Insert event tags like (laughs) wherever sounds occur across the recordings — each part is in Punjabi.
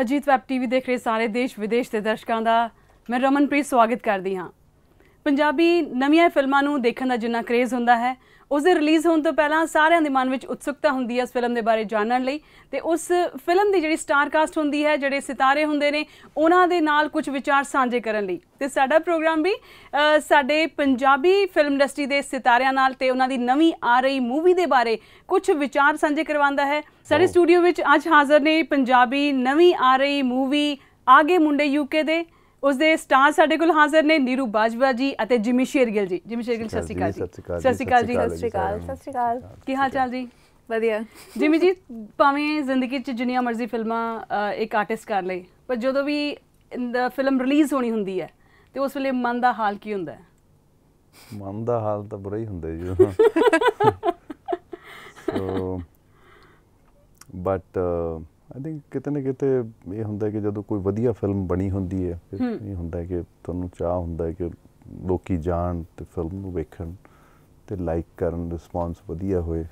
ਅਜੀਤ ਵੈਬ ਟੀਵੀ ਦੇਖ ਰਹੇ ਸਾਰੇ ਦੇਸ਼ ਵਿਦੇਸ਼ ਦੇ ਦਰਸ਼ਕਾਂ ਦਾ ਮੈਂ ਰਮਨਪ੍ਰੀਤ ਸਵਾਗਤ ਕਰਦੀ ਹਾਂ ਪੰਜਾਬੀ ਨਵੀਆਂ ਫਿਲਮਾਂ ਨੂੰ ਦੇਖਣ ਦਾ ਜਿੰਨਾ ਕਰੇਜ਼ ਹੁੰਦਾ ਹੈ ਉਸ ਦੇ ਰਿਲੀਜ਼ ਹੋਣ ਤੋਂ ਪਹਿਲਾਂ ਸਾਰਿਆਂ ਦੇ ਮਨ ਵਿੱਚ ਉਤਸੁਕਤਾ ਹੁੰਦੀ ਹੈ ਇਸ ਫਿਲਮ ਦੇ ਬਾਰੇ ਜਾਣਨ ਲਈ ਤੇ ਉਸ ਫਿਲਮ ਦੀ ਜਿਹੜੀ ਸਟਾਰ ਕਾਸਟ ਹੁੰਦੀ ਹੈ ਜਿਹੜੇ ਸਿਤਾਰੇ ਹੁੰਦੇ ਨੇ ਉਹਨਾਂ ਦੇ ਨਾਲ ਕੁਝ ਵਿਚਾਰ ਸਾਂਝੇ ਕਰਨ ਲਈ ਤੇ ਸਾਡਾ ਪ੍ਰੋਗਰਾਮ ਵੀ ਸਾਡੇ ਪੰਜਾਬੀ ਫਿਲਮ ਇੰਡਸਟਰੀ ਦੇ ਸਿਤਾਰਿਆਂ ਨਾਲ ਤੇ ਉਹਨਾਂ ਦੀ ਨਵੀਂ ਆ ਰਹੀ ਮੂਵੀ ਦੇ ਬਾਰੇ ਕੁਝ ਵਿਚਾਰ ਸਾਂਝੇ ਕਰਵਾਉਂਦਾ ਹੈ ਸਾਡੇ ਸਟੂਡੀਓ ਵਿੱਚ ਅੱਜ ਹਾਜ਼ਰ ਨੇ ਪੰਜਾਬੀ ਨਵੀਂ ਆ ਰਹੀ ਮੂਵੀ ਆਗੇ ਮੁੰਡੇ ਯੂਕੇ ਦੇ ਉਸ ਦੇ ਸਟਾਰ ਸਾਡੇ ਕੋਲ ਹਾਜ਼ਰ ਨੇ ਨੀਰੂ ਬਾਜਵਾ ਜੀ ਅਤੇ ਜਿਮੀ ਸ਼ੇਰਗਿਲ ਜੀ ਜਿਮੀ ਸ਼ੇਰਗਿਲ ਸਤਿ ਸ਼੍ਰੀ ਅਕਾਲ ਜੀ ਸਤਿ ਸ਼੍ਰੀ ਅਕਾਲ ਜੀ ਸਤਿ ਸ਼੍ਰੀ ਅਕਾਲ ਸਤਿ ਸ਼੍ਰੀ ਅਕਾਲ ਕੀ ਹਾਲ ਚਾਲ ਜੀ ਵਧੀਆ ਜਿਮੀ ਜੀ ਭਾਵੇਂ ਜ਼ਿੰਦਗੀ 'ਚ ਜਿੰਨੀਆਂ ਮਰਜ਼ੀ ਫਿਲਮਾਂ ਇੱਕ ਆਰਟਿਸਟ ਕਰ ਲਏ ਪਰ ਜਦੋਂ ਵੀ ਫਿਲਮ ਰਿਲੀਜ਼ ਹੋਣੀ ਹੁੰਦੀ ਹੈ ਤੇ ਉਸ ਵੇਲੇ ਮਨ ਦਾ ਹਾਲ ਕੀ ਹੁੰਦਾ ਹੈ ਮਨ ਦਾ ਹਾਲ ਤਾਂ ਬੁਰਾ ਹੀ ਹੁੰਦਾ ਜੀ ਸੋ ਬਟ (laughs) ਆਈ ਥਿੰਕ ਕਿਤੇ ਨਾ ਕਿਤੇ ਇਹ ਹੁੰਦਾ ਕਿ ਜਦੋਂ ਕੋਈ ਵਧੀਆ ਫਿਲਮ ਬਣੀ ਹੁੰਦੀ ਹੈ ਫਿਰ ਇਹ ਹੁੰਦਾ ਕਿ ਤੁਹਾਨੂੰ ਚਾਹ ਹੁੰਦਾ ਕਿ ਲੋਕੀ ਜਾਣ ਤੇ ਫਿਲਮ ਨੂੰ ਵੇਖਣ ਤੇ ਲਾਈਕ ਕਰਨ ਰਿਸਪੌਂਸ ਵਧੀਆ ਹੋਏ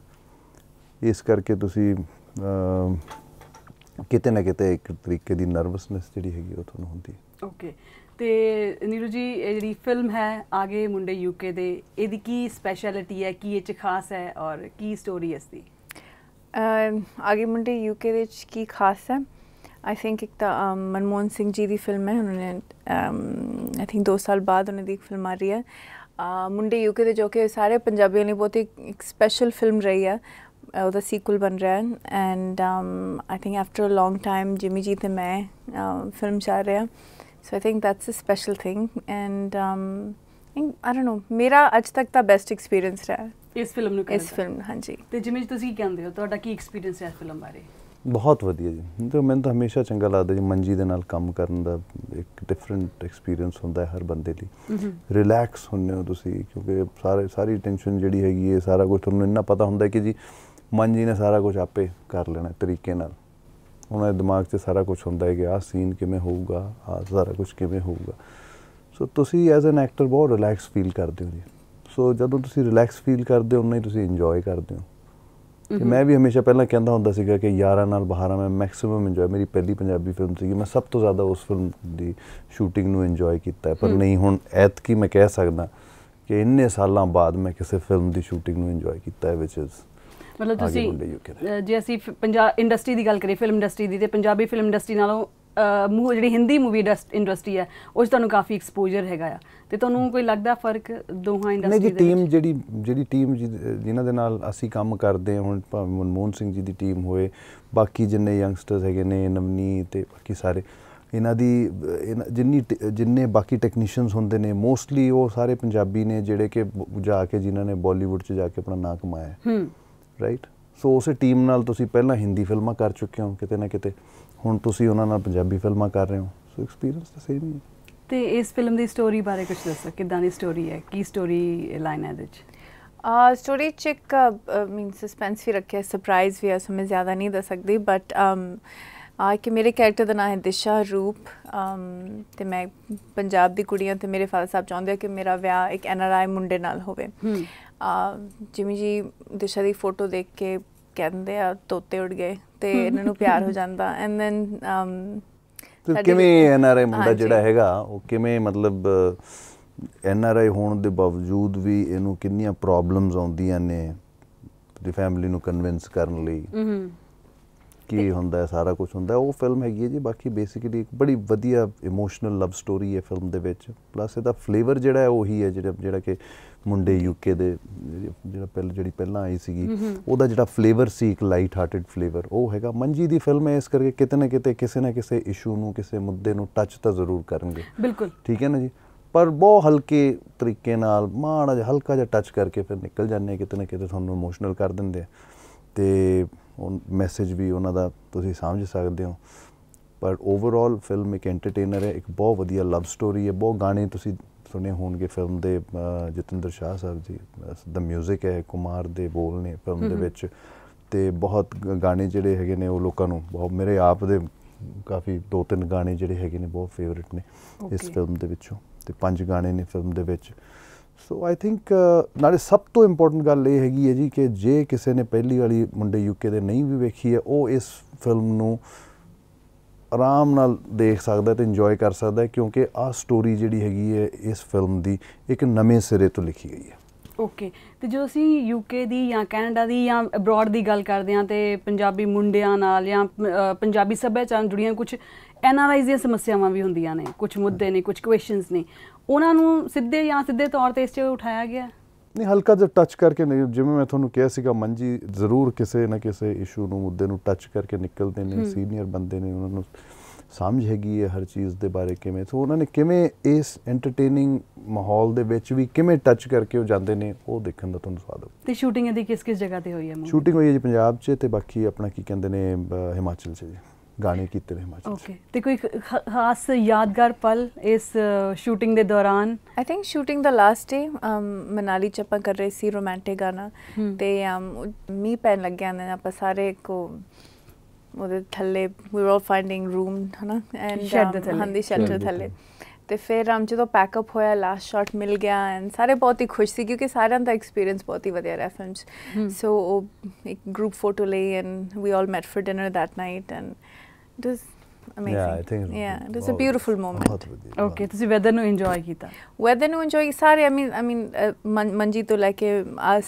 ਇਸ ਕਰਕੇ ਤੁਸੀਂ ਕਿਤੇ ਨਾ ਕਿਤੇ ਇੱਕ ਤਰੀਕੇ ਦੀ ਨਰਵਸਨੈਸ ਜਿਹੜੀ ਹੈਗੀ ਉਹ ਤੁਹਾਨੂੰ ਹੁੰਦੀ ਹੈ ਓਕੇ ਤੇ ਨੀਰੂ ਜੀ ਇਹ ਜਿਹੜੀ ਫਿਲਮ ਹੈ ਆਗੇ ਮੁੰਡੇ ਯੂਕੇ ਦੇ ਇਹਦੀ ਕੀ ਸਪੈਸ਼ਲਿਟੀ ਹੈ ਕੀ ਇਹ ਚ ਖਾਸ ਹੈ ਔਰ ਕੀ ਸਟੋਰੀ ਹੈ ਇਸ ਦੀ ਆਗੀ ਮੁੰਡੀ ਯੂਕੇ ਵਿੱਚ ਕੀ ਖਾਸ ਹੈ ਆਈ ਥਿੰਕ ਇੱਕ ਤਾਂ um, ਮਨਮੋਹਨ ਸਿੰਘ ਜੀ ਦੀ ਫਿਲਮ ਹੈ ਉਹਨਾਂ ਨੇ ਆਈ ਥਿੰਕ 2 ਸਾਲ ਬਾਅਦ ਉਹਨਾਂ ਦੀ ਇੱਕ ਫਿਲਮ ਆ ਰਹੀ ਹੈ ਮੁੰਡੇ ਯੂਕੇ ਦੇ ਜੋ ਕਿ ਸਾਰੇ ਪੰਜਾਬੀਆਂ ਲਈ ਬਹੁਤ ਇੱਕ ਸਪੈਸ਼ਲ ਫਿਲਮ ਰਹੀ ਹੈ ਉਹਦਾ ਸੀਕੁਅਲ ਬਣ ਰਿਹਾ ਹੈ and I think after a long time Jimmy ji ਤੇ ਮੈਂ ਫਿਲਮ ਚਾ ਰਿਹਾ so I think that's a special thing and I don't know ਮੇਰਾ ਅੱਜ ਤੱਕ ਦਾ ਬੈਸਟ ਐਕਸਪੀਰੀਅੰਸ ਰਿਹਾ ਇਸ ਫਿਲਮ ਨੂੰ ਇਸ ਫਿਲਮ ਹਾਂਜੀ ਤੇ ਜਿਵੇਂ ਤੁਸੀਂ ਕਹਿੰਦੇ ਹੋ ਤੁਹਾਡਾ ਕੀ ਐਕਸਪੀਰੀਅੰਸ ਹੈ ਇਸ ਫਿਲਮ ਬਾਰੇ ਬਹੁਤ ਵਧੀਆ ਜੀ ਤੇ ਮੈਨੂੰ ਤਾਂ ਹਮੇਸ਼ਾ ਚੰਗਾ ਲੱਗਦਾ ਜੀ ਮੰਜੀ ਦੇ ਨਾਲ ਕੰਮ ਕਰਨ ਦਾ ਇੱਕ ਡਿਫਰੈਂਟ ਐਕਸਪੀਰੀਅੰਸ ਹੁੰਦਾ ਹੈ ਹਰ ਬੰਦੇ ਲਈ ਰਿਲੈਕਸ ਹੁੰਨੇ ਹੋ ਤੁਸੀਂ ਕਿਉਂਕਿ ਸਾਰੇ ਸਾਰੀ ਟੈਨਸ਼ਨ ਜਿਹੜੀ ਹੈਗੀ ਹੈ ਸਾਰਾ ਕੁਝ ਤੁਹਾਨੂੰ ਇੰਨਾ ਪਤਾ ਹੁੰਦਾ ਕਿ ਜੀ ਮੰਜੀ ਨੇ ਸਾਰਾ ਕੁਝ ਆਪੇ ਕਰ ਲੈਣਾ ਤਰੀਕੇ ਨਾਲ ਉਹਨਾਂ ਦੇ ਦਿਮਾਗ 'ਚ ਸਾਰਾ ਕੁਝ ਹੁੰਦਾ ਹੈ ਕਿ ਆਹ ਸੀਨ ਕਿਵੇਂ ਹੋਊਗਾ ਆਹ ਸਾਰਾ ਕੁਝ ਕਿਵੇਂ ਹੋਊਗਾ ਸੋ ਤੁਸੀਂ ਐਜ਼ ਐਨ ਐਕਟਰ ਬਹੁਤ ਰਿਲੈਕਸ ਫੀਲ ਕਰਦੇ ਹੋ ਜੀ ਸੋ ਜਦੋਂ ਤੁਸੀਂ ਰਿਲੈਕਸ ਫੀਲ ਕਰਦੇ ਹੋ ਉਨਾ ਹੀ ਤੁਸੀਂ ਇੰਜੋਏ ਕਰਦੇ ਹੋ ਕਿ ਮੈਂ ਵੀ ਹਮੇਸ਼ਾ ਪਹਿਲਾਂ ਕਹਿੰਦਾ ਹੁੰਦਾ ਸੀਗਾ ਕਿ ਯਾਰਾਂ ਨਾਲ ਬਹਾਰਾਂ ਮੈਂ ਮੈਕਸਿਮਮ ਇੰਜੋਏ ਮੇਰੀ ਪਹਿਲੀ ਪੰਜਾਬੀ ਫਿਲਮ ਸੀਗੀ ਮੈਂ ਸਭ ਤੋਂ ਜ਼ਿਆਦਾ ਉਸ ਫਿਲਮ ਦੀ ਸ਼ੂਟਿੰਗ ਨੂੰ ਇੰਜੋਏ ਕੀਤਾ ਪਰ ਨਹੀਂ ਹੁਣ ਐਤ ਕੀ ਮੈਂ ਕਹਿ ਸਕਦਾ ਕਿ ਇੰਨੇ ਸਾਲਾਂ ਬਾਅਦ ਮੈਂ ਕਿਸੇ ਫਿਲਮ ਦੀ ਸ਼ੂਟਿੰਗ ਨੂੰ ਇੰਜੋਏ ਕੀਤਾ ਹੈ ਵਿਚ ਇਜ਼ ਮਤਲਬ ਤੁਸੀਂ ਜੇ ਅਸੀਂ ਪੰਜਾਬ ਇੰਡਸਟਰੀ ਦੀ ਗੱਲ ਕਰੀਏ ਫਿਲਮ ਇੰਡਸਟਰੀ ਦੀ ਤੇ ਪੰਜਾਬੀ ਫਿਲਮ ਇੰਡਸਟਰੀ ਨਾਲੋਂ ਜਿਹੜੀ ਹਿੰਦੀ ਮੂਵੀ ਇੰਡਸਟਰੀ ਹੈ ਉਸ ਤੁਹਾਨੂੰ ਕਾਫੀ ਐਕਸਪੋਜ਼ਰ ਹੈਗਾ ਆ ਤੇ ਤੁਹਾਨੂੰ ਕੋਈ ਲੱਗਦਾ ਫਰਕ ਦੋਹਾਂ ਇੰਡਸਟਰੀ ਦੇ ਵਿੱਚ ਟੀਮ ਜਿਹੜੀ ਜਿਹੜੀ ਟੀਮ ਜਿਨ੍ਹਾਂ ਦੇ ਨਾਲ ਅਸੀਂ ਕੰਮ ਕਰਦੇ ਹਾਂ ਹੁਣ ਭਾਵੇਂ ਮਨਮੋਹਨ ਸਿੰਘ ਜੀ ਦੀ ਟੀਮ ਹੋਏ ਬਾਕੀ ਜਿੰਨੇ ਯੰਗਸਟਰਸ ਹੈਗੇ ਨੇ ਨਵਨੀ ਤੇ ਬਾਕੀ ਸਾਰੇ ਇਹਨਾਂ ਦੀ ਜਿੰਨੀ ਜਿੰਨੇ ਬਾਕੀ ਟੈਕਨੀਸ਼ੀਅਨਸ ਹੁੰਦੇ ਨੇ ਮੋਸਟਲੀ ਉਹ ਸਾਰੇ ਪੰਜਾਬੀ ਨੇ ਜਿਹੜੇ ਕਿ ਜਾ ਕੇ ਜਿਨ੍ਹਾਂ ਨੇ ਬਾਲੀਵੁੱਡ 'ਚ ਜਾ ਕੇ ਆਪਣਾ ਨਾਂ ਕਮਾਇਆ ਹੈ ਹੂੰ ਰਾਈਟ ਸੋ ਉਸੇ ਟੀਮ ਨਾਲ ਤੁਸੀਂ ਪਹਿਲਾਂ ਹਿੰਦੀ ਫਿਲਮਾਂ ਕਰ ਚੁੱਕੇ ਹੋ ਕਿਤੇ ਨਾ ਕਿਤੇ ਹੁਣ ਤੁਸੀਂ ਉਹਨਾਂ ਨਾਲ ਪੰਜਾਬੀ ਫਿਲਮਾਂ ਕਰ ਰਹੇ ਹੋ ਸੋ ਐਕਸਪੀਰੀਅੰਸ ਤਾਂ ਸੇਮ ਹੀ ਤੇ ਇਸ ਫਿਲਮ ਦੀ ਸਟੋਰੀ ਬਾਰੇ ਕੁਝ ਦੱਸੋ ਕਿਦਾਂ ਦੀ ਸਟੋਰੀ ਹੈ ਕੀ ਸਟੋਰੀ ਲਾਈਨ ਹੈ ਵਿੱਚ ਵਿੱਚ ਸਟੋਰੀ ਚ ਇੱਕ ਮੀਨ ਸਸਪੈਂਸ ਵੀ ਰੱਖਿਆ ਸਰਪ੍ਰਾਈਜ਼ ਵੀ ਹੈ ਸੋ ਮੈਂ ਜ਼ਿਆਦਾ ਨਹੀਂ ਦੱਸ ਸਕਦੀ ਬਟ ਆ ਕਿ ਮੇਰੇ ਕੈਰੈਕਟਰ ਦਾ ਨਾਮ ਹੈ ਦਿਸ਼ਾ ਰੂਪ ਤੇ ਮੈਂ ਪੰਜਾਬ ਦੀ ਕੁੜੀਆਂ ਤੇ ਮੇਰੇ ਫਾਦਰ ਸਾਹਿਬ ਚਾਹੁੰਦੇ ਆ ਕਿ ਮੇਰਾ ਵਿਆਹ ਇੱਕ ਐਨਆਰਆਈ ਮੁੰਡੇ ਨਾਲ ਹੋਵੇ ਆ ਜਿਵੇਂ ਜੀ ਦਿਸ਼ਾ ਦੀ ਫੋਟੋ ਦੇਖ ਕੇ ਕਹਿੰਦੇ ਆ ਤੋਤੇ ਉੱਡ ਗਏ ਤੇ ਇਹਨਾਂ ਨੂੰ ਪਿਆਰ ਹੋ ਜਾਂਦਾ ਐਂਡ ਦੈਨ um, ਤੇ ਕਿਵੇਂ ਐਨਆਰਆਈ ਮੁੰਡਾ ਜਿਹੜਾ ਹੈਗਾ ਉਹ ਕਿਵੇਂ ਮਤਲਬ ਐਨਆਰਆਈ ਹੋਣ ਦੇ ਬਾਵਜੂਦ ਵੀ ਇਹਨੂੰ ਕਿੰਨੀਆਂ ਪ੍ਰੋਬਲਮਸ ਆਉਂਦੀਆਂ ਨੇ ਦੀ ਫੈਮਿਲੀ ਨੂੰ ਕਨਵਿੰਸ ਕਰਨ ਲਈ ਹੂੰ ਕੀ ਹੁੰਦਾ ਸਾਰਾ ਕੁਝ ਹੁੰਦਾ ਉਹ ਫਿਲਮ ਹੈਗੀ ਹੈ ਜੀ ਬਾਕੀ ਬੇਸਿਕਲੀ ਇੱਕ ਬੜੀ ਵਧੀਆ ਇਮੋਸ਼ਨਲ ਲਵ ਸਟੋਰੀ ਹੈ ਫਿਲਮ ਦੇ ਵਿੱਚ ਪਲੱਸ ਇਹਦਾ ਫਲੇਵਰ ਜਿਹੜਾ ਹੈ ਉਹੀ ਹੈ ਜਿਹੜਾ ਜਿਹੜਾ ਕਿ ਮੁੰਡੇ ਯੂਕੇ ਦੇ ਜਿਹੜਾ ਪਹਿਲ ਜਿਹੜੀ ਪਹਿਲਾਂ ਆਈ ਸੀਗੀ ਉਹਦਾ ਜਿਹੜਾ ਫਲੇਵਰ ਸੀ ਇੱਕ ਲਾਈਟ ਹਾਰਟਡ ਫਲੇਵਰ ਉਹ ਹੈਗਾ ਮੰਜੀ ਦੀ ਫਿਲਮ ਹੈ ਇਸ ਕਰਕੇ ਕਿਤੇ ਨਾ ਕਿਤੇ ਕਿਸੇ ਨਾ ਕਿਸੇ ਇਸ਼ੂ ਨੂੰ ਕਿਸੇ ਮੁੱਦੇ ਨੂੰ ਟੱਚ ਤਾਂ ਜ਼ਰੂਰ ਕਰਨਗੇ ਬਿਲਕੁਲ ਠੀਕ ਹੈ ਨਾ ਜੀ ਪਰ ਬਹੁਤ ਹਲਕੇ ਤਰੀਕੇ ਨਾਲ ਮਾੜਾ ਜਿਹਾ ਹਲਕਾ ਜਿਹਾ ਟੱਚ ਕਰਕੇ ਫਿਰ ਨਿਕਲ ਜਾਂਦੇ ਕਿਤੇ ਨਾ ਕਿਤੇ ਤੁਹਾਨੂੰ ਇਮੋਸ਼ਨਲ ਕਰ ਦਿੰਦੇ ਤੇ ਉਹ ਮੈਸੇਜ ਵੀ ਉਹਨਾਂ ਦਾ ਤੁਸੀਂ ਸਮਝ ਸਕਦੇ ਹੋ ਪਰ ਓਵਰਆਲ ਫਿਲਮ ਇੱਕ ਐਂਟਰਟੇਨਰ ਹੈ ਇੱਕ ਬਹੁਤ ਵਧੀਆ ਲਵ ਸਟੋਰੀ ਹੈ ਬਹੁਤ ਗਾਣੇ ਤੁਸੀਂ ਸੁਣੇ ਹੋਣਗੇ ਫਿਲਮ ਦੇ ਜਤਿੰਦਰ ਸ਼ਾਹ ਸਾਹਿਬ ਜੀ ਦਾ 뮤직 ਹੈ ਕੁਮਾਰ ਦੇ ਬੋਲ ਨੇ ਫਿਲਮ ਦੇ ਵਿੱਚ ਤੇ ਬਹੁਤ ਗਾਣੇ ਜਿਹੜੇ ਹੈਗੇ ਨੇ ਉਹ ਲੋਕਾਂ ਨੂੰ ਬਹੁਤ ਮੇਰੇ ਆਪ ਦੇ ਕਾਫੀ ਦੋ ਤਿੰਨ ਗਾਣੇ ਜਿਹੜੇ ਹੈਗੇ ਨੇ ਬਹੁਤ ਫੇਵਰਿਟ ਨੇ ਇਸ ਫਿਲਮ ਦੇ ਵਿੱਚੋਂ ਤੇ ਪੰਜ ਗਾਣੇ ਨੇ ਫਿਲਮ ਦੇ ਵਿੱਚ ਸੋ ਆਈ ਥਿੰਕ ਨਾਲੇ ਸਭ ਤੋਂ ਇੰਪੋਰਟੈਂਟ ਗੱਲ ਇਹ ਹੈਗੀ ਹੈ ਜੀ ਕਿ ਜੇ ਕਿਸੇ ਨੇ ਪਹਿਲੀ ਵਾਲੀ ਮੁੰਡੇ ਯੂਕੇ ਦੇ ਨਹੀਂ ਵੀ ਵੇਖੀ ਹੈ ਉਹ ਇਸ ਫਿਲਮ ਨੂੰ ਆਰਾਮ ਨਾਲ ਦੇਖ ਸਕਦਾ ਤੇ ਇੰਜੋਏ ਕਰ ਸਕਦਾ ਕਿਉਂਕਿ ਆ ਸਟੋਰੀ ਜਿਹੜੀ ਹੈਗੀ ਹੈ ਇਸ ਫਿਲਮ ਦੀ ਇੱਕ ਨਵੇਂ ਸਿਰੇ ਤੋਂ ਲਿਖੀ ਗਈ ਹੈ ਓਕੇ ਤੇ ਜੋ ਅਸੀਂ ਯੂਕੇ ਦੀ ਜਾਂ ਕੈਨੇਡਾ ਦੀ ਜਾਂ ਅਬਰਾਡ ਦੀ ਗੱਲ ਕਰਦੇ ਆਂ ਤੇ ਪੰਜਾਬੀ ਮੁੰਡਿਆਂ ਨਾਲ ਜਾਂ ਪੰਜਾਬੀ ਸੱਭਿਆਚਾਰ ਨਾਲ ਜੁੜੀਆਂ ਕੁਝ ਐਨਾਲਾਈਜ਼ ਦੀਆਂ ਸਮੱਸਿਆਵਾਂ ਵੀ ਹੁੰਦੀਆਂ ਨੇ ਕੁਝ ਮੁੱਦੇ ਨੇ ਕੁਝ ਕੁਐਸਚਨਸ ਨੇ ਉਹਨਾਂ ਨੂੰ ਸਿੱਧੇ ਜਾਂ ਸਿੱਧੇ ਤੌਰ ਤੇ ਇਸ 'ਚ ਉਠਾਇਆ ਗਿਆ ਨਹੀਂ ਹਲਕਾ ਜਿਹਾ ਟੱਚ ਕਰਕੇ ਨਹੀਂ ਜਿਵੇਂ ਮੈਂ ਤੁਹਾਨੂੰ ਕਿਹਾ ਸੀਗਾ ਮੰਜੀ ਜ਼ਰੂਰ ਕਿਸੇ ਨਾ ਕਿਸੇ ਇਸ਼ੂ ਨੂੰ ਮੁੱਦੇ ਨੂੰ ਟੱਚ ਕਰਕੇ ਨਿਕਲਦੇ ਨੇ ਸੀਨੀਅਰ ਬੰਦੇ ਨੇ ਉਹਨਾਂ ਨੂੰ ਸਮਝ ਹੈਗੀ ਹੈ ਹਰ ਚੀਜ਼ ਦੇ ਬਾਰੇ ਕਿਵੇਂ ਸੋ ਉਹਨਾਂ ਨੇ ਕਿਵੇਂ ਇਸ ਐਂਟਰਟੇਨਿੰਗ ਮਾਹੌਲ ਦੇ ਵਿੱਚ ਵੀ ਕਿਵੇਂ ਟੱਚ ਕਰਕੇ ਉਹ ਜਾਂਦੇ ਨੇ ਉਹ ਦੇਖਣ ਦਾ ਤੁਹਾਨੂੰ ਸਵਾਦ ਆਊ ਤੇ ਸ਼ੂਟਿੰਗ ਇਹਦੀ ਕਿਸ ਕਿਸ ਜਗ੍ਹਾ ਤੇ ਹੋਈ ਹੈ ਸ਼ੂਟਿੰਗ ਹੋਈ ਹੈ ਜੀ ਪੰਜਾਬ 'ਚ ਤੇ ਬਾਕੀ ਆਪਣਾ ਕੀ ਕਹਿੰਦੇ ਨੇ ਹਿਮਾਚਲ 'ਚ ਜੀ ਗਾਣੇ ਕੀਤੇ ਨੇ ਹਿਮਾਚਲ ਓਕੇ ਤੇ ਕੋਈ ਖਾਸ ਯਾਦਗਾਰ ਪਲ ਇਸ ਸ਼ੂਟਿੰਗ ਦੇ ਦੌਰਾਨ ਆਈ ਥਿੰਕ ਸ਼ੂਟਿੰਗ ਦਾ ਲਾਸਟ ਡੇ ਮਨਾਲੀ ਚ ਆਪਾਂ ਕਰ ਰਹੇ ਸੀ ਰੋਮਾਂਟਿਕ ਗਾਣਾ ਤੇ ਮੀ ਪੈਣ ਲੱਗਿਆ ਨੇ ਆਪਾਂ ਸਾਰੇ ਕੋ ਉਹਦੇ ਥੱਲੇ ਵੀ ਆਰ ਫਾਈਂਡਿੰਗ ਰੂਮ ਹਨਾ ਐਂਡ ਹੰਦੀ ਸ਼ੈਲਟਰ ਥੱਲੇ ਤੇ ਫਿਰ ਹਮ ਜਦੋਂ ਪੈਕ ਅਪ ਹੋਇਆ ਲਾਸਟ ਸ਼ਾਟ ਮਿਲ ਗਿਆ ਐਂਡ ਸਾਰੇ ਬਹੁਤ ਹੀ ਖੁਸ਼ ਸੀ ਕਿਉਂਕਿ ਸਾਰਿਆਂ ਦਾ ਐਕਸਪੀਰੀਅੰਸ ਬਹੁਤ ਹੀ ਵਧੀਆ ਰਿਹਾ ਫਿਲਮਸ ਸੋ ਇੱਕ ਗਰੁੱਪ ਫੋਟੋ ਲਈ and we all met for dinner that night and it amazing yeah I think yeah it is a beautiful moment okay ਤੁਸੀਂ ਵੈਦਰ ਨੂੰ ਇੰਜੋਏ ਕੀਤਾ ਵੈਦਰ ਨੂੰ ਇੰਜੋਏ ਸਾਰੇ ਆਈ ਮੀਨ ਆਈ ਮੀਨ ਮੰਜੀ ਤੋਂ ਲੈ ਕੇ ਅਸ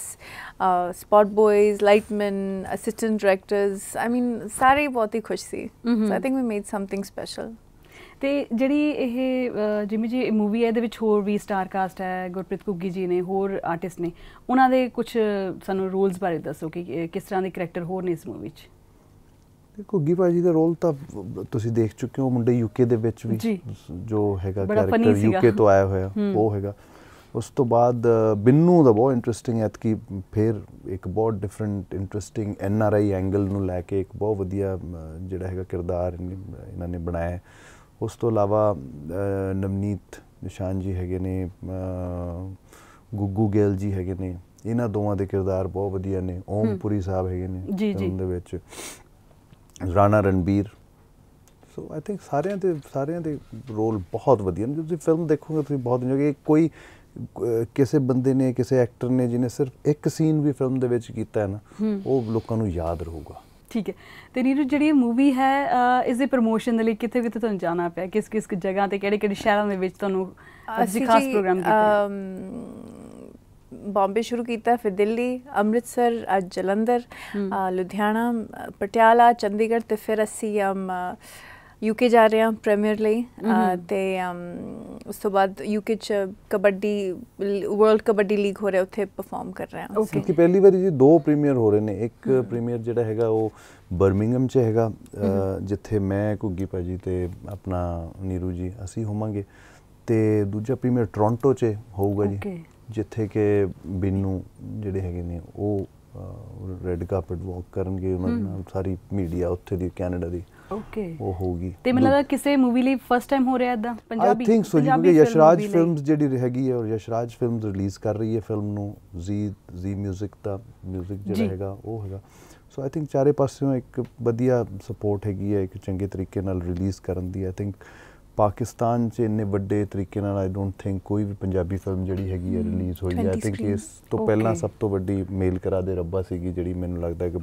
spot boys lightman assistant directors I mean ਸਾਰੇ ਬਹੁਤ ਹੀ ਖੁਸ਼ ਸੀ so I think we made something special ਤੇ ਜਿਹੜੀ ਇਹ ਜਿਵੇਂ ਜੀ ਮੂਵੀ ਹੈ ਇਹਦੇ ਵਿੱਚ ਹੋਰ ਵੀ ਸਟਾਰ ਕਾਸਟ ਹੈ ਗੁਰਪ੍ਰੀਤ ਕੁੱਗੀ ਜੀ ਨੇ ਹੋਰ ਆਰਟਿਸਟ ਨੇ ਉਹਨਾਂ ਦੇ ਕੁਝ ਸਾਨੂੰ ਰੋਲਸ ਬਾਰੇ ਦੱਸੋ ਕਿ ਕਿਸ ਤਰ੍ਹਾਂ ਦੇ ਕੈਰੈਕਟਰ ਹੋਰ ਨੇ ਇਸ ਮੂਵੀ 'ਚ ਘੁੱਗੀ ਭਾਜੀ ਦਾ ਰੋਲ ਤਾਂ ਤੁਸੀਂ ਦੇਖ ਚੁੱਕੇ ਹੋ ਮੁੰਡੇ ਯੂਕੇ ਦੇ ਵਿੱਚ ਵੀ ਜੋ ਹੈਗਾ ਕੈਰੈਕਟਰ ਯੂਕੇ ਤੋਂ ਆਇਆ ਹੋਇਆ ਉਹ ਹੈਗਾ ਉਸ ਤੋਂ ਬਾਅਦ ਬਿੰਨੂ ਦਾ ਬਹੁਤ ਇੰਟਰਸਟਿੰਗ ਐਤ ਕੀ ਫਿਰ ਇੱਕ ਬਹੁਤ different interesting N R I angle ਨੂੰ ਲੈ ਕੇ ਇੱਕ ਬਹੁਤ ਵਧੀਆ ਜਿਹੜਾ ਹੈਗਾ ਕਿਰਦਾਰ ਇਹਨਾਂ ਨੇ ਬਣਾਇਆ ਉਸ ਤੋਂ ਇਲਾਵਾ ਨਵਨੀਤ ਨਿਸ਼ਾਨ ਜੀ ਹੈਗੇ ਨੇ ਗੁੱਗੂ ਗੇਲ ਜੀ ਹੈਗੇ ਨੇ ਇਹਨਾਂ ਦੋਵਾਂ ਦੇ ਕਿਰਦਾਰ ਬਹੁਤ ਵਧੀਆ ਨੇ ਓਮਪੁਰੀ ਸਾਹਿਬ ਹੈਗੇ ਨੇ ਫਿਲਮ ਦੇ ਵਿੱਚ Rana Ranbir so I think ਸਾਰਿਆਂ ਦੇ ਸਾਰਿਆਂ ਦੇ ਰੋਲ ਬਹੁਤ ਵਧੀਆ ਨੇ ਤੁਸੀਂ ਫਿਲਮ ਦੇਖੋਗੇ ਤੁਸੀਂ ਬਹੁਤ ਜੋਗੇ ਕੋਈ ਕਿਸੇ ਬੰਦੇ ਨੇ ਕਿਸੇ ਐਕਟਰ ਨੇ ਜਿਹਨੇ ਸਿਰਫ ਇੱਕ ਸੀਨ ਵੀ ਫਿਲਮ ਦੇ ਵਿੱਚ ਕੀਤਾ ਹੈ ਨਾ ਉਹ ਲੋਕਾਂ ਨੂੰ ਯਾਦ ਰਹੂਗਾ ਠੀਕ ਹੈ ਤੇ ਨੀਰੂ ਜਿਹੜੀ ਮੂਵੀ ਹੈ ਇਸ ਦੇ ਪ੍ਰੋਮੋਸ਼ਨ ਦੇ ਲਈ ਕਿੱਥੇ ਕਿੱਥੇ ਤੁਹਾਨੂੰ ਜਾਣਾ ਪਿਆ ਕਿਸ ਕਿਸ ਜਗ੍ਹਾ ਤੇ ਕਿਹੜੇ ਕਿਹੜੇ ਸ਼ਹਿਰਾਂ ਦੇ ਵਿੱਚ ਤੁਹਾਨੂੰ ਅਸੀਂ ਖਾਸ ਪ੍ਰੋਗਰਾਮ ਕੀਤਾ ਬੰਬੇ ਸ਼ੁਰੂ ਕੀਤਾ ਫਿਰ ਦਿੱਲੀ ਅੰਮ੍ਰਿਤਸਰ ਅੱਜ ਜਲੰਧਰ ਲੁਧਿਆਣਾ ਪਟਿਆਲਾ ਚੰਡੀਗੜ੍ਹ ਤੇ ਫਿਰ ਅਸੀਂ ਯੂਕੇ ਜਾ ਰਹੇ ਹਾਂ ਪ੍ਰੀਮੀਅਰ ਲਈ ਤੇ ਉਸ ਤੋਂ ਬਾਅਦ ਯੂਕੇ ਚ ਕਬੱਡੀ ਵਰਲਡ ਕਬੱਡੀ ਲੀਗ ਹੋ ਰਿਹਾ ਉੱਥੇ ਪਰਫਾਰਮ ਕਰ ਰਹੇ ਹਾਂ ਕਿਉਂਕਿ ਪਹਿਲੀ ਵਾਰੀ ਜੀ ਦੋ ਪ੍ਰੀਮੀਅਰ ਹੋ ਰਹੇ ਨੇ ਇੱਕ ਪ੍ਰੀਮੀਅਰ ਜਿਹੜਾ ਹੈਗਾ ਉਹ ਬਰਮਿੰਗਮ ਚ ਹੈਗਾ ਜਿੱਥੇ ਮੈਂ ਘੁੱਗੀ ਭਾਜੀ ਤੇ ਆਪਣਾ ਨੀਰੂ ਜੀ ਅਸੀਂ ਹੋਵਾਂਗੇ ਤੇ ਦੂਜਾ ਪ੍ਰੀਮੀਅਰ ਟੋਰਾਂਟੋ 'ਚ ਹੋਊਗਾ ਜੀ ਜਿੱਥੇ ਕਿ ਬਿੰਨੂ ਜਿਹੜੇ ਹੈਗੇ ਨੇ ਉਹ ਰੈੱਡ ਕਾਰਪਟ ਵਾਕ ਕਰਨਗੇ ਉਹਨਾਂ ਦੇ ਨਾਲ ਸਾਰੀ ਮੀਡੀਆ ਉੱਥੇ ਦੀ ਕੈਨੇਡਾ ਦੀ ਓਕੇ ਉਹ ਹੋਗੀ ਤੇ ਮੈਨੂੰ ਲੱਗਦਾ ਕਿਸੇ ਮੂਵੀ ਲਈ ਫਸਟ ਟਾਈਮ ਹੋ ਰਿਹਾ ਇਦਾਂ ਪੰਜਾਬੀ ਆਈ ਥਿੰਕ ਸੋ ਕਿਉਂਕਿ ਯਸ਼ਰਾਜ ਫਿਲਮਸ ਜਿਹੜੀ ਹੈਗੀ ਹੈ ਔਰ ਯਸ਼ਰਾਜ ਫਿਲਮਸ ਰਿਲੀਜ਼ ਕਰ ਰਹੀ ਹੈ ਫਿਲਮ ਨੂੰ ਜੀ ਜੀ 뮤직 ਦਾ 뮤직 ਜਿਹੜਾ ਹੈਗਾ ਉਹ ਹੈਗਾ ਸੋ ਆਈ ਥਿੰਕ ਚਾਰੇ ਪਾਸਿਓਂ ਇੱਕ ਵਧੀਆ ਸਪੋਰਟ ਹੈਗੀ ਹੈ ਇੱਕ ਚੰਗੇ ਤਰੀਕੇ ਨਾਲ ਰਿਲੀਜ਼ ਕਰਨ ਦੀ ਆਈ ਥਿੰਕ ਪਾਕਿਸਤਾਨ 'ਚ ਇੰਨੇ ਵੱਡੇ ਤਰੀਕੇ ਨਾਲ ਆਈ ਡੋਨਟ ਥਿੰਕ ਕੋਈ ਵੀ ਪੰਜਾਬੀ ਫਿਲਮ ਜਿਹੜੀ ਹੈਗੀ ਹੈ ਰਿਲੀਜ਼ ਹੋਈ ਹੈ ਆਈ ਥਿੰਕ ਇਸ ਤੋਂ ਪਹਿਲਾਂ ਸਭ ਤੋਂ ਵੱਡੀ ਮੇਲ ਕਰਾ ਦੇ ਰੱਬਾ ਸੀਗੀ ਜਿਹੜੀ ਮੈਨੂੰ ਲੱਗਦਾ ਕਿ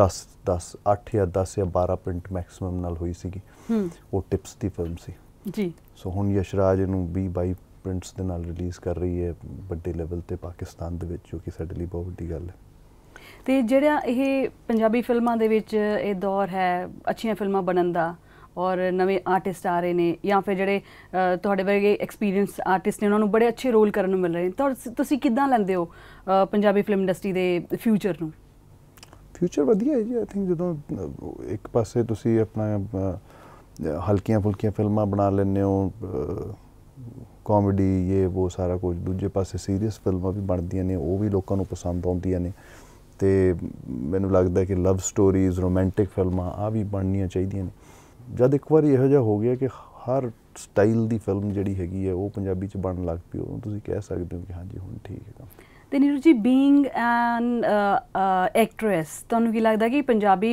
10 10 8 ਜਾਂ 10 ਜਾਂ 12 ਪ੍ਰਿੰਟ ਮੈਕਸਿਮਮ ਨਾਲ ਹੋਈ ਸੀਗੀ ਉਹ ਟਿਪਸ ਦੀ ਫਿਲਮ ਸੀ ਜੀ ਸੋ ਹੁਣ ਯਸ਼ਰਾਜ ਇਹਨੂੰ 20 22 ਪ੍ਰਿੰਟਸ ਦੇ ਨਾਲ ਰਿਲੀਜ਼ ਕਰ ਰਹੀ ਹੈ ਵੱਡੇ ਲੈਵਲ ਤੇ ਪਾਕਿਸਤਾਨ ਦੇ ਵਿੱਚ ਜੋ ਕਿ ਸਾਡੇ ਲਈ ਬਹੁਤ ਵੱਡੀ ਗੱਲ ਹੈ ਤੇ ਜਿਹੜਾ ਇਹ ਪੰਜਾਬੀ ਫਿਲਮਾਂ ਦੇ ਵਿੱਚ ਇਹ ਦੌਰ ਹੈ ਅੱਛੀਆਂ ਫਿਲਮਾਂ ਬਣਨ ਦਾ ਔਰ ਨਵੇਂ ਆਰਟਿਸਟ ਆ ਰਹੇ ਨੇ ਜਾਂ ਫਿਰ ਜਿਹੜੇ ਤੁਹਾਡੇ ਵਰਗੇ ਐਕਸਪੀਰੀਅੰਸ ਆਰਟਿਸਟ ਨੇ ਉਹਨਾਂ ਨੂੰ ਬੜੇ ਅੱਛੇ ਰੋਲ ਕਰਨ ਨੂੰ ਮਿਲ ਰਹੇ ਨੇ ਤੁਸੀਂ ਕਿੱਦਾਂ ਲੈਂਦੇ ਹੋ ਪੰਜਾਬੀ ਫਿਲਮ ਇੰਡਸਟਰੀ ਦੇ ਫਿਊਚਰ ਨੂੰ ਫਿਊਚਰ ਵਧੀਆ ਹੈ ਜੀ ਆਈ ਥਿੰਕ ਜਦੋਂ ਇੱਕ ਪਾਸੇ ਤੁਸੀਂ ਆਪਣਾ ਹਲਕੀਆਂ ਫੁਲਕੀਆਂ ਫਿਲਮਾਂ ਬਣਾ ਲੈਂਦੇ ਹੋ ਕਾਮੇਡੀ ਇਹ ਉਹ ਸਾਰਾ ਕੁਝ ਦੂਜੇ ਪਾਸੇ ਸੀਰੀਅਸ ਫਿਲਮਾਂ ਵੀ ਬਣਦੀਆਂ ਨੇ ਉਹ ਵੀ ਲੋਕਾਂ ਨੂੰ ਪਸੰਦ ਆਉਂਦੀਆਂ ਨੇ ਤੇ ਮੈਨੂੰ ਲੱਗਦਾ ਕਿ ਲਵ ਸਟੋਰੀਜ਼ ਰੋਮਾਂਟਿਕ ਫਿਲਮਾਂ ਆ ਵੀ ਬਣਨੀਆਂ ਚਾਹੀਦੀਆਂ ਨੇ ਜਦ ਇੱਕ ਵਾਰ ਇਹੋ ਜਿਹਾ ਹੋ ਗਿਆ ਕਿ ਹਰ ਸਟਾਈਲ ਦੀ ਫਿਲਮ ਜਿਹੜੀ ਹੈਗੀ ਹੈ ਉਹ ਪੰਜਾਬੀ ਚ ਬਣਨ ਲੱਗ ਪਈ ਉਹਨੂੰ ਤੁਸੀਂ ਕਹਿ ਸਕਦੇ ਹੋ ਕਿ ਹਾਂਜੀ ਹੁਣ ਠੀਕ ਹੈ ਤੇ ਨੀਰੂ ਜੀ ਬੀਇੰਗ ਐਨ ਐਕਟ੍ਰੈਸ ਤੁਹਾਨੂੰ ਕੀ ਲੱਗਦਾ ਕਿ ਪੰਜਾਬੀ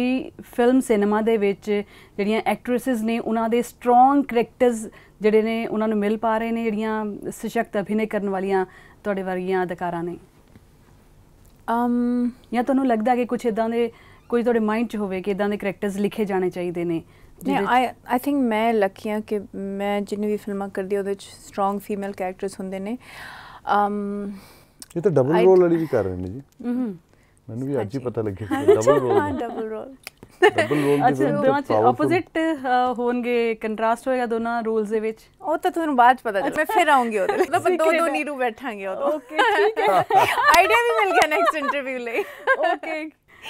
ਫਿਲਮ ਸਿਨੇਮਾ ਦੇ ਵਿੱਚ ਜਿਹੜੀਆਂ ਐਕਟ੍ਰੈਸਸ ਨੇ ਉਹਨਾਂ ਦੇ ਸਟਰੋਂਗ ਕੈਰੈਕਟਰਸ ਜਿਹੜੇ ਨੇ ਉਹਨਾਂ ਨੂੰ ਮਿਲ ਪਾ ਰਹੇ ਨੇ ਜਿਹੜੀਆਂ ਸਸ਼ਕਤ ਅਭਿਨੇ ਕਰਨ ਵਾਲੀਆਂ ਤੁਹਾਡੇ ਵਰਗੀਆਂ ਅਦਾਕਾਰਾਂ ਨੇ ਅਮ ਜਾਂ ਤੁਹਾਨੂੰ ਲੱਗਦਾ ਕਿ ਕੁਝ ਇਦਾਂ ਦੇ ਕੋਈ ਤੁਹਾਡੇ ਮਾਈਂਡ 'ਚ ਹੋਵੇ ਕਿ ਇਦਾਂ ਦੇ ਕੈਰੈਕਟਰਸ ਲਿਖੇ ਜਾਣੇ ਚਾਹੀਦੇ ਨੇ ਜੀ ਆਈ ਆਈ ਥਿੰਕ ਮੈਂ ਲੱਕੀ ਆ ਕਿ ਮੈਂ ਜਿੰਨੀ ਵੀ ਫਿਲਮਾਂ ਕਰਦੀ ਉਹਦੇ ਵਿੱਚ ਸਟਰੋਂਗ ਫੀਮੇਲ ਕੈਰੈਕਟਰਸ ਹੁੰਦੇ ਨੇ ਅਮ ਇਹ ਤਾਂ ਡਬਲ ਰੋਲ ਵਾਲੀ ਵੀ ਕਰ ਰਹੇ ਨੇ ਜੀ ਹਮਮ ਮੈਨੂੰ ਵੀ ਅੱਜ ਹੀ ਪਤਾ ਲੱਗਿਆ ਡਬਲ ਰੋਲ ਹਾਂ ਡਬਲ ਰੋਲ ਡਬਲ ਰੋਲ ਅੱਛਾ ਦੋਵਾਂ ਚ ਆਪੋਜ਼ਿਟ ਹੋਣਗੇ ਕੰਟਰਾਸਟ ਹੋਏਗਾ ਦੋਨਾਂ ਰੋਲਸ ਦੇ ਵਿੱਚ ਉਹ ਤਾਂ ਤੁਹਾਨੂੰ ਬਾਅਦ ਚ ਪਤਾ ਚੱਲ ਮੈਂ ਫਿਰ ਆਉਂਗੀ ਉਹਦੇ ਮਤਲਬ ਦੋ ਦੋ ਨੀਰੂ ਬੈਠਾਂਗੇ ਉਹ ਓਕੇ ਠੀਕ ਹੈ ਆਈਡੀਆ (laughs) ਵੀ ਮਿਲ ਗਿਆ ਨੈਕਸਟ ਇੰਟਰਵਿਊ ਲਈ ਓਕੇ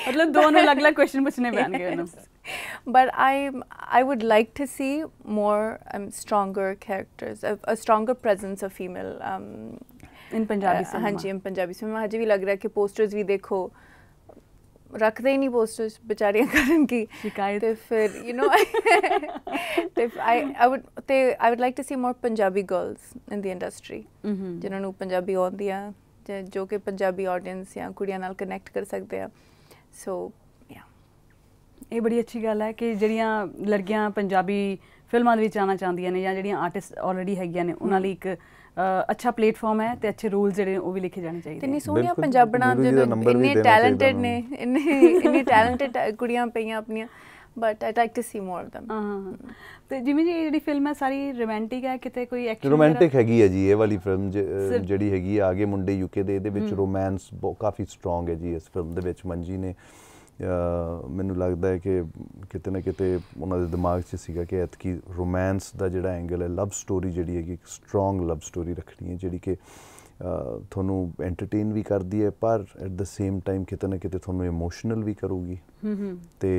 मतलब दोनों अलग अलग क्वेश्चन पूछने पैणगे ਉਹਨੂੰ but i i would like to see more um, stronger characters a, a stronger presence of female um in punjabi cinema ਹਾਂਜੀ in punjabi cinema ਹਜੇ ਵੀ ਲੱਗ ਰਿਹਾ ਕਿ ਪੋਸਟਰਸ ਵੀ ਦੇਖੋ ਰੱਖਦੇ ਹੀ ਨਹੀਂ ਪੋਸਟਰਸ ਵਿਚਾਰੀਆਂ ਕਰਨ ਕੀ ਸ਼ਿਕਾਇਤ ਤੇ ਫਿਰ ਯੂ نو ਤੇ ਆਈ ਆਈ ਊਡ ਤੇ I would like to see more Punjabi girls in the industry ਜਿਨ੍ਹਾਂ ਨੂੰ ਪੰਜਾਬੀ ਆਉਂਦੀ ਆ ਜੋ ਕਿ ਪੰਜਾਬੀ ਆਡੀਅנס ਜਾਂ ਕੁੜੀਆਂ ਨਾਲ ਕਨੈਕਟ ਕਰ ਸਕਦੇ ਆ ਸੋ ਯਾ ਇਹ ਬੜੀ ਅੱਛੀ ਗੱਲ ਹੈ ਕਿ ਜਿਹੜੀਆਂ ਲੜਕੀਆਂ ਪੰਜਾਬੀ ਫਿਲਮਾਂ ਦੇ ਵਿੱਚ ਆਉਣਾ ਚਾਹੁੰਦੀਆਂ ਨੇ ਜਾਂ ਜਿਹੜੀਆਂ ਆਰਟਿਸਟ ਆਲਰੇਡੀ ਹੈਗੀਆਂ ਨੇ ਉਹਨਾਂ ਲਈ ਇੱਕ ਅੱਛਾ ਪਲੇਟਫਾਰਮ ਹੈ ਤੇ ਅੱਛੇ ਰੂਲਸ ਜਿਹੜੇ ਉਹ ਵੀ ਲਿਖੇ ਜਾਣੇ ਚਾਹੀਦੇ ਨੇ ਸੋਹਣੀਆਂ ਪੰਜਾਬਣਾ ਜਦੋਂ ਇੰਨੇ ਟੈਲੈਂਟਡ ਨੇ ਇੰਨੇ ਇੰਨੇ ਟੈਲੈਂਟਡ ਕੁੜੀਆਂ ਪਈਆਂ ਆਪਣੀਆਂ but I like to see more of them ਤੇ ਜਿਵੇਂ ਜੀ ਜਿਹੜੀ ਫਿਲਮ ਹੈ ਸਾਰੀ ਰੋਮਾਂਟਿਕ ਹੈ ਕਿਤੇ ਕੋਈ ਐਕਸ਼ਨ ਰੋਮਾਂਟਿਕ ਹੈਗੀ ਹੈ ਜੀ ਇਹ ਵਾਲੀ ਫਿਲਮ ਜਿਹੜੀ ਹੈਗੀ ਆ ਆਗੇ ਮੁੰਡੇ ਯੂਕੇ ਦੇ ਇਹਦੇ ਵਿੱਚ ਰੋਮਾਂਸ ਕਾਫੀ ਸਟਰੋਂਗ ਹੈ ਜੀ ਇਸ ਫਿਲਮ ਦੇ ਵਿੱਚ ਮੰਜੀ ਨੇ ਮੈਨੂੰ ਲੱਗਦਾ ਹੈ ਕਿ ਕਿਤੇ ਨਾ ਕਿਤੇ ਉਹਨਾਂ ਦੇ ਦਿਮਾਗ 'ਚ ਸੀਗਾ ਕਿ ਐਤਕੀ ਰੋਮਾਂਸ ਦਾ ਜਿਹੜਾ ਐਂਗਲ ਹੈ ਲਵ ਸਟੋਰੀ ਜਿਹੜੀ ਹੈਗੀ ਇੱਕ ਸਟਰੋਂਗ ਲਵ ਸਟੋਰੀ ਰੱਖਣੀ ਹੈ ਜਿਹੜੀ ਕਿ ਤੁਹਾਨੂੰ ਐਂਟਰਟੇਨ ਵੀ ਕਰਦੀ ਹੈ ਪਰ ਐਟ ਦ ਸੇਮ ਟਾਈਮ ਕਿਤੇ ਨਾ ਕਿਤੇ ਤੁਹਾਨੂੰ ਇਮੋਸ਼ਨਲ ਵੀ ਕਰੂਗੀ ਤੇ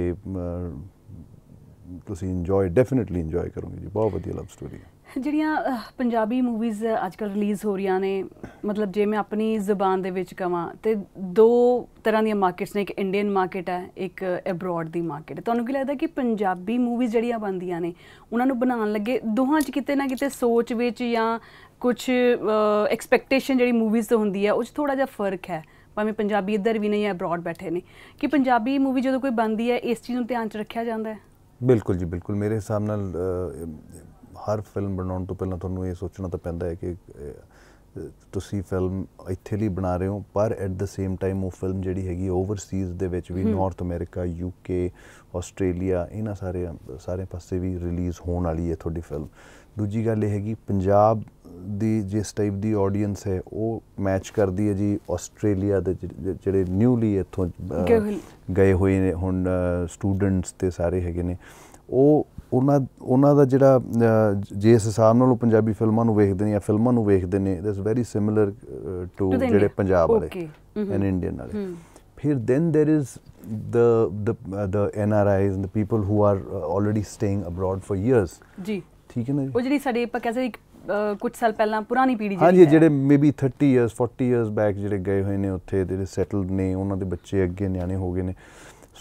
ਤੁਸੀਂ ਇੰਜੋਏ ਡੈਫੀਨਿਟਲੀ ਇੰਜੋਏ ਕਰੋਗੇ ਜੀ ਬਹੁਤ ਵਧੀਆ ਲਵ ਸਟੋਰੀ ਹੈ ਜਿਹੜੀਆਂ ਪੰਜਾਬੀ ਮੂਵੀਜ਼ ਅੱਜਕੱਲ ਰਿਲੀਜ਼ ਹੋ ਰਹੀਆਂ ਨੇ ਮਤਲਬ ਜੇ ਮੈਂ ਆਪਣੀ ਜ਼ੁਬਾਨ ਦੇ ਵਿੱਚ ਕਵਾਂ ਤੇ ਦੋ ਤਰ੍ਹਾਂ ਦੀਆਂ ਮਾਰਕੀਟਸ ਨੇ ਇੱਕ ਇੰਡੀਅਨ ਮਾਰਕੀਟ ਹੈ ਇੱਕ ਐਬਰੋਡ ਦੀ ਮਾਰਕੀਟ ਹੈ ਤੁਹਾਨੂੰ ਕੀ ਲੱਗਦਾ ਕਿ ਪੰਜਾਬੀ ਮੂਵੀਜ਼ ਜਿਹੜੀਆਂ ਬਣਦੀਆਂ ਨੇ ਉਹਨਾਂ ਨੂੰ ਬਣਾਉਣ ਲੱਗੇ ਦੋਹਾਂ 'ਚ ਕਿਤੇ ਨਾ ਕਿਤੇ ਸੋਚ ਵਿੱਚ ਜਾਂ ਕੁਝ ਐਕਸਪੈਕਟੇਸ਼ਨ ਜਿਹੜੀ ਮੂਵੀਜ਼ ਤੋਂ ਹੁੰਦੀ ਹੈ ਉਹ 'ਚ ਥੋੜਾ ਜਿਹਾ ਫਰਕ ਹੈ ਭਾਵੇਂ ਪੰਜਾਬੀ ਇੱਧਰ ਵੀ ਨਹੀਂ ਹੈ ਐਬਰੋਡ ਬੈਠੇ ਨੇ ਕਿ ਪੰਜਾਬੀ ਮੂਵੀ ਜਦੋਂ ਕੋਈ ਬਣਦੀ ਹੈ ਇਸ ਚੀਜ਼ ਨੂੰ ਧਿਆਨ 'ਚ ਰੱਖਿਆ ਜਾਂਦਾ ਹੈ ਬਿਲਕੁਲ ਜੀ ਬਿਲਕੁਲ ਮੇਰੇ ਹਿਸਾਬ ਨਾਲ ਹਰ ਫਿਲਮ ਬਣਾਉਣ ਤੋਂ ਪਹਿਲਾਂ ਤੁਹਾਨੂੰ ਇਹ ਸੋਚਣਾ ਤਾਂ ਪੈਂਦਾ ਹੈ ਕਿ ਤੁਸੀਂ ਫਿਲਮ ਇੱਥੇ ਲਈ ਬਣਾ ਰਹੇ ਹੋ ਪਰ ਐਟ ਦ ਸੇਮ ਟਾਈਮ ਉਹ ਫਿਲਮ ਜਿਹੜੀ ਹੈਗੀ ਓਵਰਸੀਜ਼ ਦੇ ਵਿੱਚ ਵੀ ਨਾਰਥ ਅਮਰੀਕਾ ਯੂਕੇ ਆਸਟ੍ਰੇਲੀਆ ਇਹਨਾਂ ਸਾਰੇ ਸਾਰੇ ਪਾਸੇ ਵੀ ਰਿਲੀਜ਼ ਹੋਣ ਵਾਲੀ ਹੈ ਤੁਹਾਡੀ ਫਿਲਮ ਦੂਜੀ ਗੱਲ ਇਹ ਹੈਗੀ ਪੰਜਾਬ ਦੀ ਜਿਸ ਟਾਈਪ ਦੀ ਆਡੀਅנס ਹੈ ਉਹ ਮੈਚ ਕਰਦੀ ਹੈ ਜੀ ਆਸਟ੍ਰੇਲੀਆ ਦੇ ਜਿਹੜੇ ਨਿਊਲੀ ਇੱਥੋਂ ਗਏ ਹੋਏ ਨੇ ਹੁਣ ਸਟੂਡੈਂਟਸ ਤੇ ਸਾਰੇ ਹੈਗੇ ਨੇ ਉਹ ਉਹਨਾਂ ਉਹਨਾਂ ਦਾ ਜਿਹੜਾ ਜਿਸ ਹਿਸਾਬ ਨਾਲ ਉਹ ਪੰਜਾਬੀ ਫਿਲਮਾਂ ਨੂੰ ਵੇਖਦੇ ਨੇ ਜਾਂ ਫਿਲਮਾਂ ਨੂੰ ਵੇਖਦੇ ਨੇ ਦਿਸ ਵੈਰੀ ਸਿਮਿਲਰ ਟੂ ਜਿਹੜੇ ਪੰਜਾਬ ਵਾਲੇ ਐਨ ਇੰਡੀਅਨ mm-hmm. ਵਾਲੇ hmm. ਫਿਰ then there is the the the N R Is and the people who are already staying abroad for years ਜੀ ਠੀਕ ਹੈ ਨਾ ਉਹ ਜਿਹੜੀ ਸਾਡੇ ਆਪਾਂ ਕਹਿੰਦੇ ਇੱਕ ਕੁਝ ਸਾਲ ਪਹਿਲਾਂ ਪੁਰਾਣੀ ਪੀੜ੍ਹੀ ਜਿਹੜੀ ਹਾਂਜੀ ਜਿਹੜੇ ਮੇਬੀ 30 ਇਅਰਸ 40 ਇਅਰਸ ਬੈਕ ਜਿਹੜੇ ਗਏ ਹੋਏ ਨੇ ਉੱਥੇ ਜਿਹੜੇ ਸੈਟਲਡ ਨੇ ਉਹਨਾਂ ਦੇ ਬੱਚੇ ਅੱਗੇ ਨਿਆਣੇ ਹੋ ਗਏ ਨੇ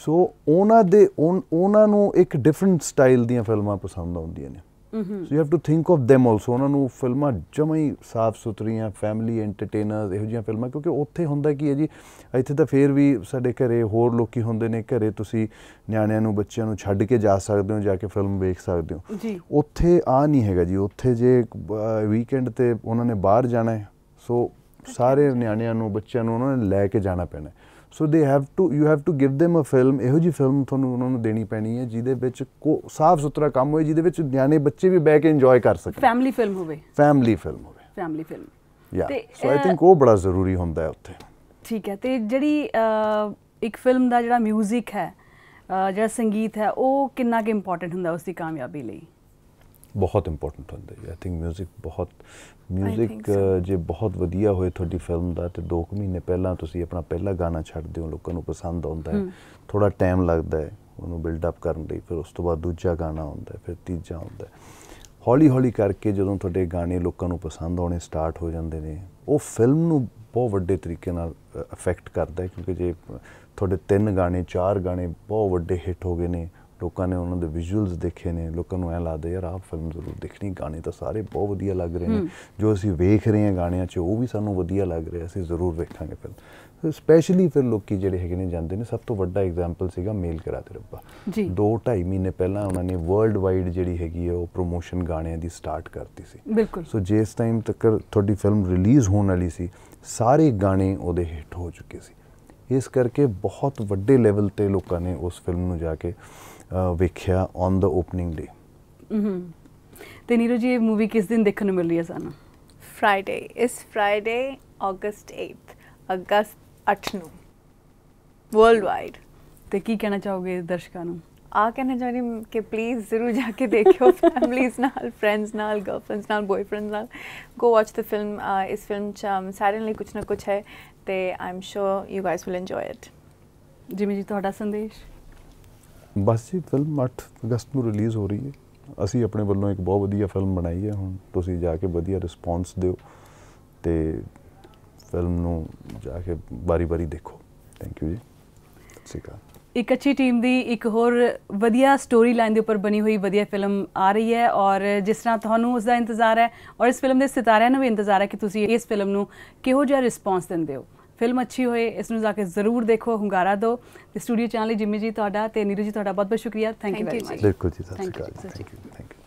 ਸੋ ਉਹਨਾਂ ਦੇ ਉਹਨਾਂ ਨੂੰ ਇੱਕ ਡਿਫਰੈਂਟ ਸਟਾਈਲ ਦੀਆਂ ਫਿਲਮਾਂ ਪਸੰਦ ਆਉਂਦੀਆਂ ਨੇ so you have to think of them also ਉਹਨਾਂ ਨੂੰ ਫਿਲਮਾਂ ਜਮਾ ਹੀ ਸਾਫ ਸੁਥਰੀਆਂ ਫੈਮਿਲੀ ਐਂਟਰਟੇਨਰਸ ਇਹੋ ਜਿਹੀਆਂ ਫਿਲਮਾਂ ਕਿਉਂਕਿ ਉੱਥੇ ਹੁੰਦਾ ਕੀ ਹੈ ਜੀ ਇੱਥੇ ਤਾਂ ਫੇਰ ਵੀ ਸਾਡੇ ਘਰੇ ਹੋਰ ਲੋਕੀ ਹੁੰਦੇ ਨੇ ਘਰੇ ਤੁਸੀਂ ਨਿਆਣਿਆਂ ਨੂੰ ਬੱਚਿਆਂ ਨੂੰ ਛੱਡ ਕੇ ਜਾ ਸਕਦੇ ਹੋ ਜਾ ਕੇ ਫਿਲਮ ਵੇਖ ਸਕਦੇ ਹੋ ਉੱਥੇ ਆ ਨਹੀਂ ਹੈਗਾ ਜੀ ਉੱਥੇ ਜੇ ਵੀਕਐਂਡ ਤੇ ਉਹਨਾਂ ਨੇ ਬਾਹਰ ਜਾਣਾ ਹੈ ਸੋ ਸਾਰੇ ਨਿਆਣਿਆਂ ਨੂੰ ਬੱਚਿਆਂ ਨੂੰ ਉਹਨਾਂ ਨੇ ਲੈ ਕੇ ਜਾਣਾ ਪੈਣਾ so they have to you have to give them a film ਇਹੋ ਜੀ ਫਿਲਮ ਤੁਹਾਨੂੰ ਉਹਨਾਂ ਨੂੰ ਦੇਣੀ ਪੈਣੀ ਹੈ ਜਿਹਦੇ ਵਿੱਚ ਕੋ ਸਾਫ ਸੁਥਰਾ ਕੰਮ ਹੋਏ ਜਿਹਦੇ ਵਿੱਚ ਨਿਆਣੇ ਬੱਚੇ ਵੀ ਬੈ ਕੇ ਇੰਜੋਏ ਕਰ ਸਕਣ ਫੈਮਿਲੀ ਫਿਲਮ ਹੋਵੇ ਫੈਮਿਲੀ ਫਿਲਮ ਹੋਵੇ family film yeah so I think ਉਹ ਬੜਾ ਜ਼ਰੂਰੀ ਹੁੰਦਾ ਹੈ ਉੱਥੇ ਠੀਕ ਹੈ ਤੇ ਜਿਹੜੀ ਇੱਕ ਫਿਲਮ ਦਾ ਜਿਹੜਾ 뮤직 ਹੈ ਜਿਹੜਾ ਸੰਗੀਤ ਹੈ ਉਹ ਕਿੰਨਾ ਕਿ ਇੰਪੋਰਟੈਂਟ ਹੁੰਦਾ ਉਸ ਦੀ ਕਾਮਯਾਬੀ ਲਈ ਬਹੁਤ ਇੰਪੋਰਟੈਂਟ ਹੁੰਦਾ ਹੈ ਆਈ ਥਿੰਕ 뮤직 ਬਹੁਤ 뮤직 ਜੇ ਬਹੁਤ ਵਧੀਆ ਹੋਏ ਤੁਹਾਡੀ ਫਿਲਮ ਦਾ ਤੇ 2 ਮਹੀਨੇ ਪਹਿਲਾਂ ਤੁਸੀਂ ਆਪਣਾ ਪਹਿਲਾ ਗਾਣਾ ਛੱਡਦੇ ਹੋ ਲੋਕਾਂ ਨੂੰ ਪਸੰਦ ਆਉਂਦਾ ਹੈ ਥੋੜਾ ਟਾਈਮ ਲੱਗਦਾ ਹੈ ਉਹਨੂੰ ਬਿਲਡ ਅਪ ਕਰਨ ਲਈ ਫਿਰ ਉਸ ਤੋਂ ਬਾਅਦ ਦੂਜਾ ਗਾਣਾ ਆਉਂਦਾ ਫਿਰ ਤੀਜਾ ਆਉਂਦਾ ਹੌਲੀ ਹੌਲੀ ਕਰਕੇ ਜਦੋਂ ਤੁਹਾਡੇ ਗਾਣੇ ਲੋਕਾਂ ਨੂੰ ਪਸੰਦ ਆਉਣੇ ਸਟਾਰਟ ਹੋ ਜਾਂਦੇ ਨੇ ਉਹ ਫਿਲਮ ਨੂੰ ਬਹੁਤ ਵੱਡੇ ਤਰੀਕੇ ਨਾਲ ਅਫੈਕਟ ਕਰਦਾ ਹੈ ਕਿਉਂਕਿ ਜੇ ਤੁਹਾਡੇ ਤਿੰਨ ਗਾਣੇ ਚਾਰ ਗਾਣੇ ਬਹੁਤ ਵੱਡੇ ਹਿੱਟ ਹੋ ਗਏ ਨੇ ਲੋਕਾਂ ਨੇ ਉਹਨਾਂ ਦੇ ਵਿਜ਼ੂਅਲਸ ਦੇਖੇ ਨੇ ਲੋਕਾਂ ਨੂੰ ਐ ਲੱਗਦਾ ਯਾਰ ਆਹ ਫਿਲਮ ਜ਼ਰੂਰ ਦੇਖਣੀ ਗਾਣੇ ਤਾਂ ਸਾਰੇ ਬਹੁਤ ਵਧੀਆ ਲੱਗ ਰਹੇ ਨੇ ਜੋ ਅਸੀਂ ਵੇਖ ਰਹੇ ਹਾਂ ਗਾਣਿਆਂ 'ਚ ਉਹ ਵੀ ਸਾਨੂੰ ਵਧੀਆ ਲੱਗ ਰਿਹਾ ਅਸੀਂ ਜ਼ਰੂਰ ਵੇਖਾਂਗੇ ਫਿਲਮ ਸਪੈਸ਼ਲੀ ਫਿਰ ਲੋਕੀ ਜਿਹੜੇ ਹੈਗੇ ਨੇ ਜਾਂਦੇ ਨੇ ਸਭ ਤੋਂ ਵੱਡਾ ਐਗਜ਼ਾਮਪਲ ਸੀਗਾ ਮੇਲ ਕਰਾ ਤੇ ਰੱਬਾ 2 2.5 ਮਹੀਨੇ ਪਹਿਲਾਂ ਉਹਨਾਂ ਨੇ ਵਰਲਡ ਵਾਈਡ ਜਿਹੜੀ ਹੈਗੀ ਹੈ ਉਹ ਪ੍ਰੋਮੋਸ਼ਨ ਗਾਣਿਆਂ ਦੀ ਸਟਾਰਟ ਕਰਤੀ ਸੀ ਸੋ ਜਿਸ ਟਾਈਮ ਤੱਕ ਤੁਹਾਡੀ ਫਿਲਮ ਰਿਲੀਜ਼ ਹੋਣ ਵਾਲੀ ਸੀ ਸਾਰੇ ਗਾਣੇ ਉਹਦੇ ਹਿੱਟ ਹੋ ਚੁੱਕੇ ਸੀ ਇਸ ਕਰਕੇ ਬਹੁਤ ਵੱਡੇ ਲੈਵਲ ਤੇ ਲੋਕਾਂ ਨੇ ਉਸ ਫਿਲਮ ਨੂੰ ਜਾ ਕੇ ਵੇਖਿਆ ਔਨ ਦਾ ਓਪਨਿੰਗ ਡੇ ਤੇ ਨੀਰੂ ਜੀ ਇਹ ਮੂਵੀ ਕਿਸ ਦਿਨ ਦੇਖਣ ਨੂੰ ਮਿਲ ਰਹੀ ਹੈ ਸਾਨੂੰ ਫਰਾਈਡੇ ਇਸ ਫਰਾਈਡੇ ਅਗਸਟ 8 ਅਗਸਤ 8 ਨੂੰ ਵਰਲਡ ਵਾਈਡ ਤੇ ਕੀ ਕਹਿਣਾ ਚਾਹੋਗੇ ਦਰਸ਼ਕਾਂ ਨੂੰ ਆ ਕਹਿਣਾ ਚਾਹੁੰਦੀ ਕਿ ਪਲੀਜ਼ ਜ਼ਰੂਰ ਜਾ ਕੇ ਦੇਖਿਓ ਫੈਮਲੀਜ਼ (laughs) ਨਾਲ ਫਰੈਂਡਸ ਨਾਲ ਗਰਲਫ੍ਰੈਂਡਸ ਨਾਲ ਬॉयਫ੍ਰੈਂਡਸ ਨਾਲ ਗੋ ਵਾਚ ਦ ਫਿਲਮ ਇਸ ਫਿਲਮ ਚ ਸਾਰਿਆਂ ਲਈ ਕੁਝ ਨਾ ਕੁਝ ਹੈ ਤੇ I'm sure you guys will enjoy it ਜਿਵੇਂ ਜੀ ਤੁਹਾਡਾ ਸੰਦੇਸ਼ ਬਸ ਜੀ ਫਿਲਮ 8 ਅਗਸਤ ਨੂੰ ਰਿਲੀਜ਼ ਹੋ ਰਹੀ ਹੈ ਅਸੀਂ ਆਪਣੇ ਵੱਲੋਂ ਇੱਕ ਬਹੁਤ ਵਧੀਆ ਫਿਲਮ ਬਣਾਈ ਹੈ ਹੁਣ ਤੁਸੀਂ ਜਾ ਕੇ ਵਧੀਆ ਰਿਸਪੌਂਸ ਦਿਓ ਤੇ ਫਿਲਮ ਨੂੰ ਜਾ ਕੇ ਬਾਰੀ-ਬਾਰੀ ਦੇਖੋ ਥੈਂਕ ਯੂ ਜੀ ਸਿਕਾ ਇੱਕ ਅੱਛੀ ਟੀਮ ਦੀ ਇੱਕ ਹੋਰ ਵਧੀਆ ਸਟੋਰੀ ਲਾਈਨ ਦੇ ਉੱਪਰ ਬਣੀ ਹੋਈ ਵਧੀਆ ਫਿਲਮ ਆ ਰਹੀ ਹੈ ਔਰ ਜਿਸ ਤਰ੍ਹਾਂ ਤੁਹਾਨੂੰ ਉਸ ਦਾ ਇੰਤਜ਼ਾਰ ਹੈ ਔਰ ਇਸ ਫਿਲਮ ਦੇ ਸਿਤਾਰਿਆਂ ਨੂੰ ਵੀ ਇੰਤਜ਼ਾਰ ਹੈ ਕਿ ਤੁਸੀਂ ਇਸ ਫਿਲਮ ਨੂੰ ਕਿਹੋ ਜਿਹਾ ਰਿਸਪੌਂਸ ਦਿੰਦੇ ਹੋ ਫਿਲਮ ਅੱਛੀ ਹੋਏ ਇਸ ਨੂੰ ਜਾ ਕੇ ਜ਼ਰੂਰ ਦੇਖੋ ਹੁੰਗਾਰਾ ਦੋ ਤੇ ਸਟੂਡੀਓ ਚੈਨਲ ਲਈ ਜਿੰਮੀ ਜੀ ਤੁਹਾਡਾ ਤੇ ਨੀਰੂ ਜੀ ਤੁਹਾਡਾ ਬਹੁਤ ਬਹੁਤ ਸ਼ੁਕਰੀਆ ਥੈਂਕ ਯੂ ਵੈਰੀ ਮਚ ਬਿਲਕੁਲ ਜੀ ਸਤਿ ਸ਼੍ਰੀ ਅਕਾਲ ਥੈਂਕ ਯੂ